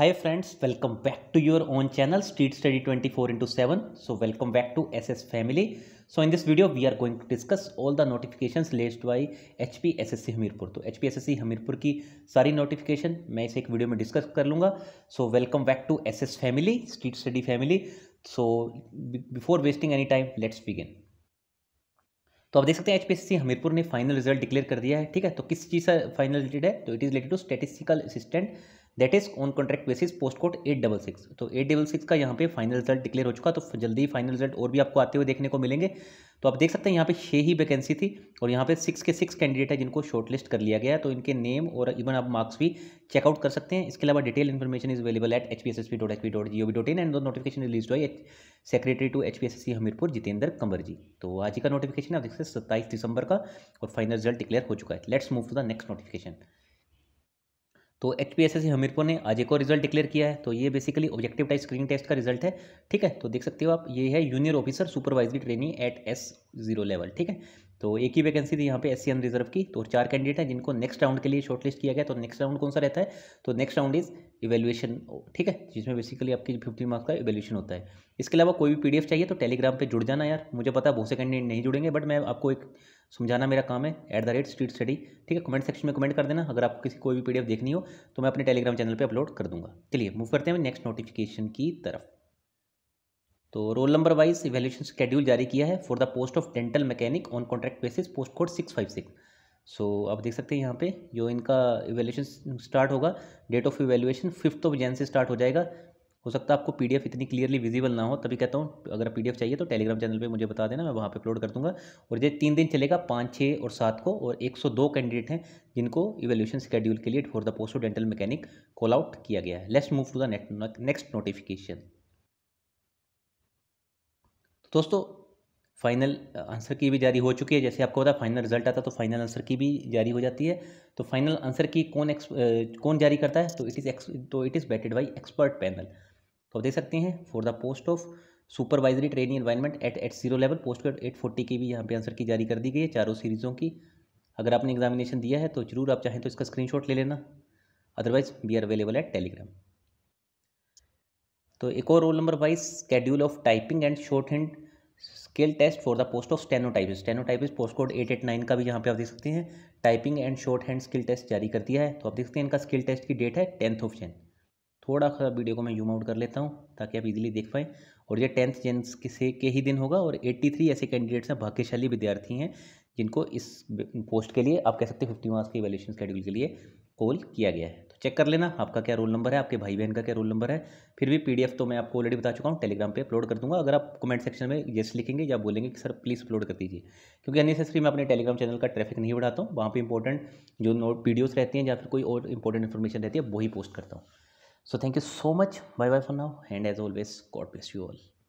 Hi friends, welcome back to your own channel Street Study 24 seven so welcome back to S S family so in this video we are going to discuss all the notification released by H P S S C Hamirpur तो H P S S C Hamirpur की सारी notification मैं इसे एक video में discuss कर लूँगा so welcome back to S S family street study family so before wasting any time let's begin तो आप देख सकते हैं एचपीएससी हमीरपुर ने फाइनल रिजल्ट डिक्लेयर कर दिया है ठीक है तो किस चीज़ से फाइनल रिलेटेड है तो it is related to statistical assistant that is on contract basis post code eight double six तो एट डबल सिक्स का यहाँ पे फाइनल रिजल्ट डिक्लेयर हो चुका तो जल्दी ही फाइनल रिजल्ट और भी आपको आते हुए देखने को मिलेंगे तो आप देख सकते हैं यहाँ पे छः ही वैकेंसी थी और यहाँ पे सिक्स के सिक्स कैंडिडेट है जिनको शॉर्टलिस्ट कर लिया गया तो इनके नेम और इवन आप मार्क्स भी चेकआउट कर सकते हैं इसके अलावा detail information is available at H P S S P dot H P dot G O V dot in and दो नोटिफिकेशन रिलीज हुआ है secretary to H P S S C Hamirpur Jitendra Kanwar ji तो आज का नोटिफिकेशन आप देख सकते हैं सत्ताईस दिसंबर का और फाइनल रिजल्ट डिक्लेयर हो चुका है let's move to the next notification तो H P S S Hamirpur ने आज एक और रिजल्ट डिक्लेयर किया है तो ये basically objective type screening test का रिजल्ट है ठीक है तो देख सकते हो आप ये है junior officer supervisory training at S zero level ठीक है तो एक ही वैकेंसी थी यहाँ पे एस रिजर्व की तो चार कैंडिडेट हैं जिनको नेक्स्ट राउंड के लिए शॉर्टलिस्ट किया गया तो नेक्स्ट राउंड कौन सा रहता है तो नेक्स्ट राउंड इज इवेल्युएशन ठीक है जिसमें बेसिकली आपकी फिफ्टी मार्क्स का इवेल्युएशन होता है इसके अलावा कोई भी पीडीएफ चाहिए तो टेलीग्राम पे जुड़ जाना यार मुझे पता बहुत से कैंडिडेट नहीं जुड़ेंगे बट मैं आपको एक समझाना मेरा काम है at the rate street study ठीक है कमेंट सेक्शन में कमेंट कर देना अगर आपको किसी कोई भी पीडीएफ देखनी हो तो मैं अपने टेलीग्राम चैनल पर अपलोड कर दूंगा चलिए मूव करते हैं नेक्स्ट नोटिफिकेशन की तरफ तो roll number wise evaluation schedule जारी किया है for the post of dental mechanic on contract basis post code six five six so आप देख सकते हैं यहाँ पे जो इनका इवेल्यूशन स्टार्ट होगा date of evaluation fifth of Jan से स्टार्ट हो जाएगा हो सकता है आपको पीडीएफ इतनी क्लियरली विजिबल ना हो तभी कहता हूँ अगर पीडीएफ चाहिए तो टेलीग्राम चैनल पे मुझे बता देना मैं वहाँ पे अपलोड कर दूँगा और ये तीन दिन चलेगा पाँच छः और सात को और एक सौ दो कैंडिडेट हैं जिनको इवेल्यूशन स्केड्यूल के लिए for the post dental mechanic call out किया गया है let's move to the next notification दोस्तों फाइनल आंसर की भी जारी हो चुकी है जैसे आपको पता फाइनल रिजल्ट आता तो फाइनल आंसर की भी जारी हो जाती है तो फाइनल आंसर की कौन एक्स कौन जारी करता है तो इट इज़ एक्स तो it is vetted by expert panel तो आप देख सकते हैं for the post of supervisory training environment at at zero level post code eight forty की भी यहाँ पे आंसर की जारी कर दी गई है चारों सीरीज़ों की अगर आपने एग्जामिनेशन दिया है तो जरूर आप चाहें तो इसका स्क्रीनशॉट ले लेना otherwise we are available at Telegram तो एक और roll number wise schedule of typing and shorthand skill test for the post of stenotypist stenotypist post code eight eight nine का भी यहाँ पे आप देख सकते हैं typing and shorthand skill test जारी कर दिया है तो आप देख सकते हैं इनका स्किल टेस्ट की डेट है टेंथ ऑफ जेन थोड़ा सा वीडियो को मैं यूम आउट कर लेता हूँ ताकि आप इजिली देख पाएँ और ये टेंथ जेन किसे के ही दिन होगा और एट्टी थ्री ऐसे कैंडिडेट्स हैं भाग्यशाली विद्यार्थी हैं जिनको इस पोस्ट के लिए आप कह सकते हैं फिफ्टी मार्क्स के वैल्यूशन शेड्यूल के लिए कॉल किया गया है चेक कर लेना आपका क्या रोल नंबर है आपके भाई बहन का क्या रोल नंबर है फिर भी पीडीएफ तो मैं आपको ऑलरेडी बता चुका हूँ टेलीग्राम पे अपलोड कर दूंगा अगर आप कमेंट सेक्शन में येस लिखेंगे या बोलेंगे कि सर प्लीज़ अपलोड कर दीजिए क्योंकि अननेसेसरी मैं अपने टेलीग्राम चैनल का ट्रैफिक नहीं बढ़ाता हूँ वहाँ पर इंपॉर्टेंट जो नोट वीडियोज़ रहती हैं या फिर कोई और इंपॉर्टेंट इन्फॉर्मेशन रहती है वही पोस्ट करता हूँ so thank you so much bye bye for now and as always God bless you all